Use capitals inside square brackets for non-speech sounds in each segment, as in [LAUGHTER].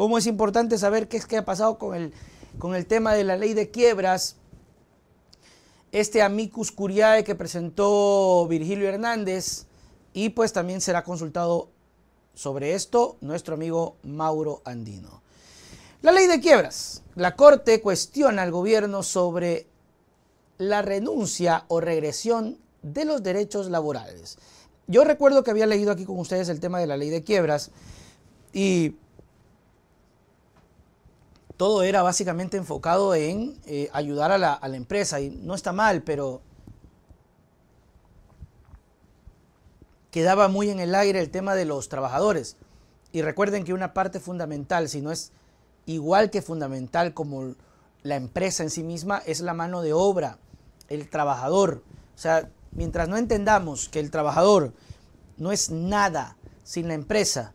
cómo es importante saber qué es que ha pasado con el, con el tema de la ley de quiebras. Este amicus curiae que presentó Virgilio Hernández y pues también será consultado sobre esto nuestro amigo Mauro Andino. La ley de quiebras. La Corte cuestiona al gobierno sobre la renuncia o regresión de los derechos laborales. Yo recuerdo que había leído aquí con ustedes el tema de la ley de quiebras y todo era básicamente enfocado en eh, ayudar a la, a la empresa. Y no está mal, pero quedaba muy en el aire el tema de los trabajadores. Y recuerden que una parte fundamental, si no es igual que fundamental como la empresa en sí misma, es la mano de obra, el trabajador. O sea, mientras no entendamos que el trabajador no es nada sin la empresa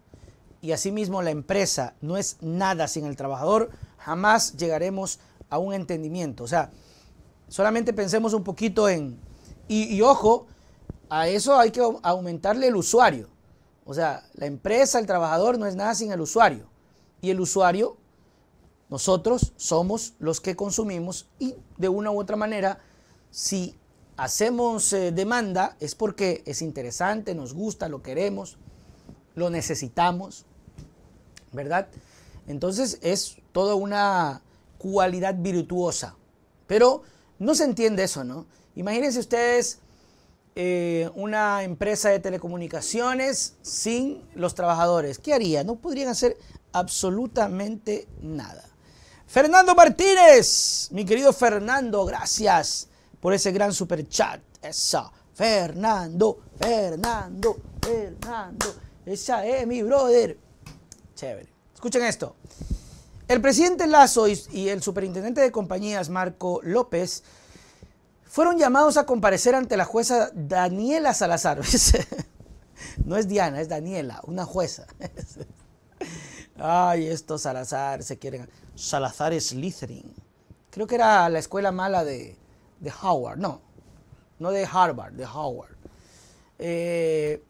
y asimismo la empresa no es nada sin el trabajador, jamás llegaremos a un entendimiento. O sea, solamente pensemos un poquito en... Y, ojo, a eso hay que aumentarle el usuario. O sea, la empresa, el trabajador no es nada sin el usuario. Y el usuario, nosotros somos los que consumimos y de una u otra manera, si hacemos eh, demanda es porque es interesante, nos gusta, lo queremos, lo necesitamos, ¿verdad? Entonces es toda una cualidad virtuosa. Pero no se entiende eso, ¿no? Imagínense ustedes eh, una empresa de telecomunicaciones sin los trabajadores. ¿Qué haría? No podrían hacer absolutamente nada. Fernando Martínez, mi querido Fernando, gracias por ese gran super chat. Esa, Fernando, Fernando, Fernando. Esa es mi brother. Chévere. Escuchen esto. El presidente Lazo y, el superintendente de compañías, Marco López, fueron llamados a comparecer ante la jueza Daniela Salazar. [LAUGHS] no es Diana, es Daniela, una jueza. [LAUGHS] Ay, estos Salazar se quieren. Salazar es Slytherin. Creo que era la escuela mala de, Howard, no, no de Harvard, de Howard. Eh,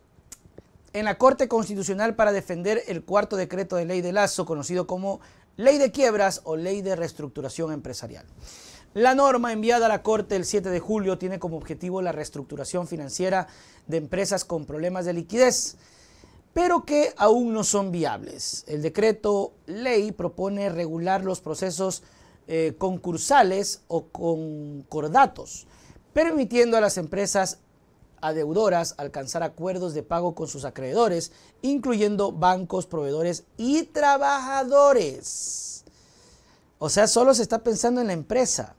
en la Corte Constitucional para defender el cuarto decreto de ley de Lazo, conocido como Ley de quiebras o ley de reestructuración empresarial. La norma enviada a la Corte el 7 de julio tiene como objetivo la reestructuración financiera de empresas con problemas de liquidez, pero que aún no son viables. El decreto ley propone regular los procesos eh, concursales o concordatos, permitiendo a las empresas deudoras alcanzar acuerdos de pago con sus acreedores, incluyendo bancos, proveedores y trabajadores. O sea, solo se está pensando en la empresa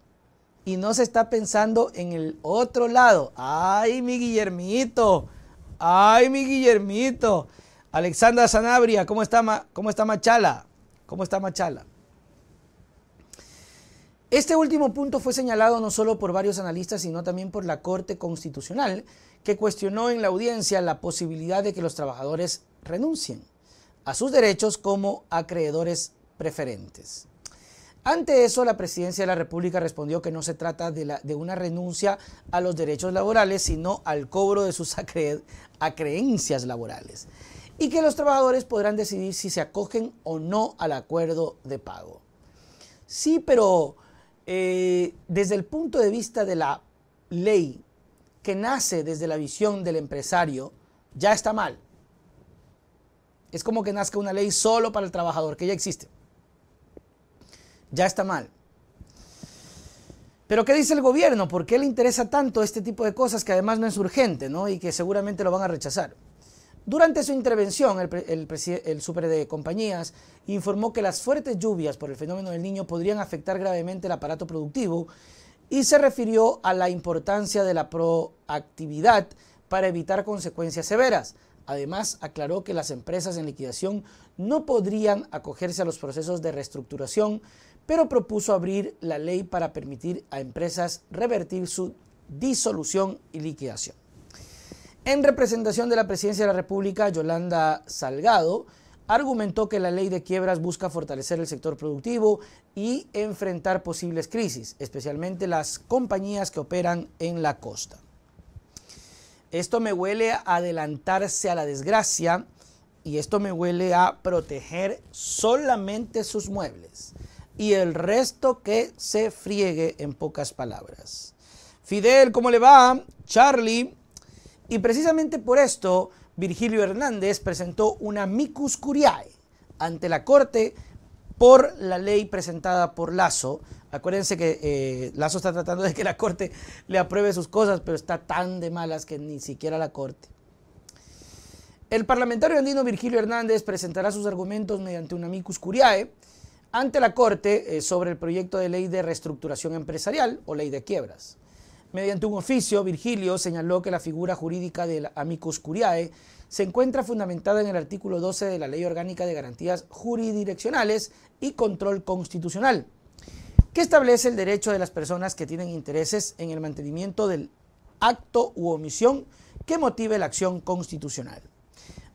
y no se está pensando en el otro lado. ¡Ay, mi Guillermito! ¡Ay, mi Guillermito! Alexandra Sanabria, ¿cómo está, cómo está Machala? ¿Cómo está Machala? Este último punto fue señalado no solo por varios analistas, sino también por la Corte Constitucional, que cuestionó en la audiencia la posibilidad de que los trabajadores renuncien a sus derechos como acreedores preferentes. Ante eso, la Presidencia de la República respondió que no se trata de, una renuncia a los derechos laborales, sino al cobro de sus acreencias laborales, y que los trabajadores podrán decidir si se acogen o no al acuerdo de pago. Sí, pero eh, desde el punto de vista de la ley que nace desde la visión del empresario, ya está mal. Es como que nazca una ley solo para el trabajador, que ya existe. Ya está mal. Pero ¿qué dice el gobierno? ¿Por qué le interesa tanto este tipo de cosas que además no es urgente, Y que seguramente lo van a rechazar. Durante su intervención, el, super de compañías informó que las fuertes lluvias por el fenómeno del niño podrían afectar gravemente el aparato productivo y se refirió a la importancia de la proactividad para evitar consecuencias severas. Además, aclaró que las empresas en liquidación no podrían acogerse a los procesos de reestructuración, pero propuso abrir la ley para permitir a empresas revertir su disolución y liquidación. En representación de la Presidencia de la República, Yolanda Salgado argumentó que la ley de quiebras busca fortalecer el sector productivo y enfrentar posibles crisis, especialmente las compañías que operan en la costa. Esto me huele a adelantarse a la desgracia y esto me huele a proteger solamente sus muebles y el resto que se friegue en pocas palabras. Fidel, ¿cómo le va? Charlie, y precisamente por esto, Virgilio Hernández presentó una micus curiae ante la Corte por la ley presentada por Lazo. Acuérdense que eh, Lazo está tratando de que la Corte le apruebe sus cosas, pero está tan de malas que ni siquiera la Corte. El parlamentario andino Virgilio Hernández presentará sus argumentos mediante una micus curiae ante la Corte eh, sobre el proyecto de ley de reestructuración empresarial o ley de quiebras. Mediante un oficio, Virgilio señaló que la figura jurídica del amicus curiae se encuentra fundamentada en el artículo 12 de la Ley Orgánica de Garantías Juridireccionales y Control Constitucional, que establece el derecho de las personas que tienen intereses en el mantenimiento del acto u omisión que motive la acción constitucional.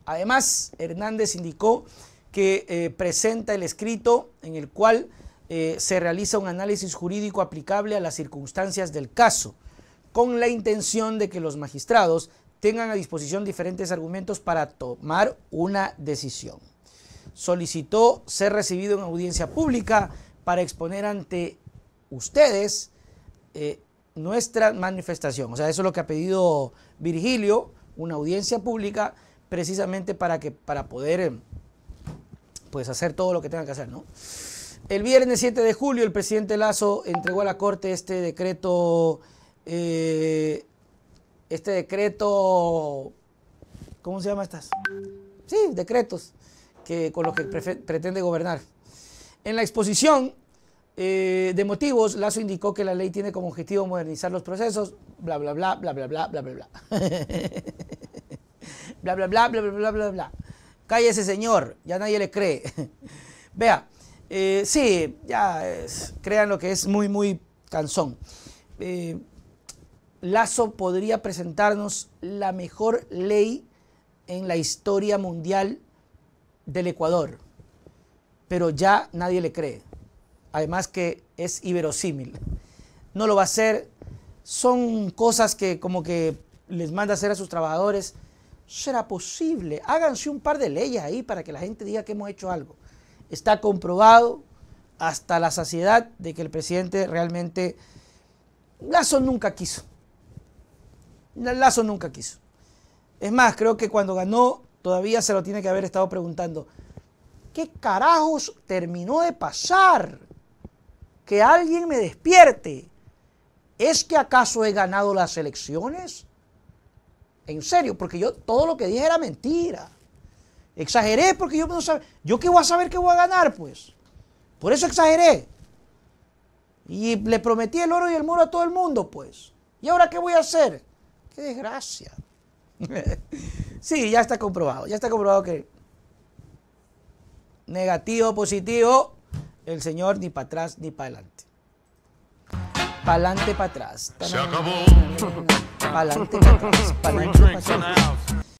Además, Hernández indicó que eh, presenta el escrito en el cual eh, se realiza un análisis jurídico aplicable a las circunstancias del caso con la intención de que los magistrados tengan a disposición diferentes argumentos para tomar una decisión. Solicitó ser recibido en audiencia pública para exponer ante ustedes eh, nuestra manifestación. O sea, eso es lo que ha pedido Virgilio, una audiencia pública, precisamente para, que, para poder eh, pues, hacer todo lo que tenga que hacer. ¿no? El viernes 7 de julio, el presidente Lazo entregó a la Corte este decreto este decreto, ¿cómo se llama estas? Sí, decretos que, con los que pretende gobernar. En la exposición de motivos, Lazo indicó que la ley tiene como objetivo modernizar los procesos, bla, bla, bla, bla, bla, bla, bla, bla, bla. bla, bla, bla, bla, bla, bla, bla, bla. Cállese, señor, ya nadie le cree. Vea, eh, sí, ya crean lo que es muy, muy canzón Eh, Lazo podría presentarnos la mejor ley en la historia mundial del Ecuador, pero ya nadie le cree. Además que es iberosímil. No lo va a hacer. Son cosas que como que les manda a hacer a sus trabajadores. ¿Será posible? Háganse un par de leyes ahí para que la gente diga que hemos hecho algo. Está comprobado hasta la saciedad de que el presidente realmente... Lazo nunca quiso Lazo nunca quiso. Es más, creo que cuando ganó todavía se lo tiene que haber estado preguntando. ¿Qué carajos terminó de pasar? Que alguien me despierte. ¿Es que acaso he ganado las elecciones? En serio, porque yo todo lo que dije era mentira. Exageré porque yo no sabía. ¿Yo qué voy a saber que voy a ganar, pues? Por eso exageré. Y le prometí el oro y el muro a todo el mundo, pues. ¿Y ahora qué voy a hacer? ¡Qué desgracia! [LAUGHS] sí, ya está comprobado, ya está comprobado que negativo, positivo, el Señor ni para atrás ni para adelante. para adelante, para atrás. acabó. para atrás. para atrás.